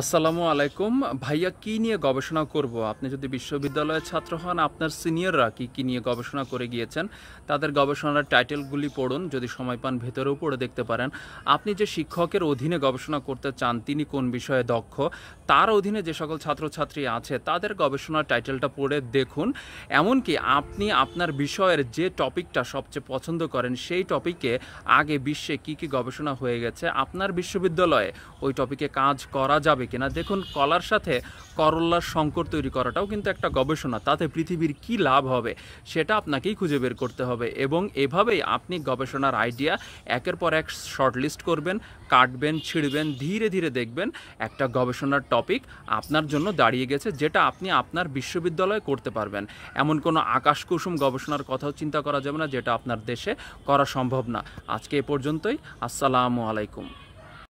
আসসালামু আলাইকুম ভাইয়া কি নিয়ে গবেষণা করব আপনি যদি বিশ্ববিদ্যালয়ের ছাত্র হন আপনার সিনিয়ররা কি কি নিয়ে গবেষণা করে গিয়েছেন তাদের গবেষণার টাইটেলগুলি পড়ুন যদি সময় পান ভেতরেও পড়ে দেখতে পারেন আপনি যে শিক্ষকের অধীনে গবেষণা করতে চান তিনি কোন বিষয়ে দক্ষ তার অধীনে যে সকল ছাত্রছাত্রী আছে তাদের গবেষণার টাইটেলটা পড়ে দেখুন এমনকি আপনি আপনার বিষয়ের যে টপিকটা সবচেয়ে পছন্দ করেন সেই টপিকে আগে বিশ্বে কি কি গবেষণা হয়ে গেছে আপনার বিশ্ববিদ্যালয়ে ওই টপিকে কাজ করা যাবে কিনা দেখুন কলার সাথে করল্লার সংকর তৈরি করাটাও কিন্তু একটা গবেষণা তাতে পৃথিবীর কি লাভ হবে সেটা আপনাকেই খুঁজে বের করতে হবে এবং এভাবেই আপনি গবেষণার আইডিয়া একের পর এক শর্টলিস্ট করবেন কাটবেন ছিঁড়বেন ধীরে ধীরে দেখবেন একটা গবেষণার টপিক আপনার জন্য দাঁড়িয়ে গেছে যেটা আপনি আপনার বিশ্ববিদ্যালয়ে করতে পারবেন এমন কোনো আকাশ কুসুম গবেষণার কথাও চিন্তা করা যাবে না যেটা আপনার দেশে করা সম্ভব না আজকে এ পর্যন্তই আসসালামু আলাইকুম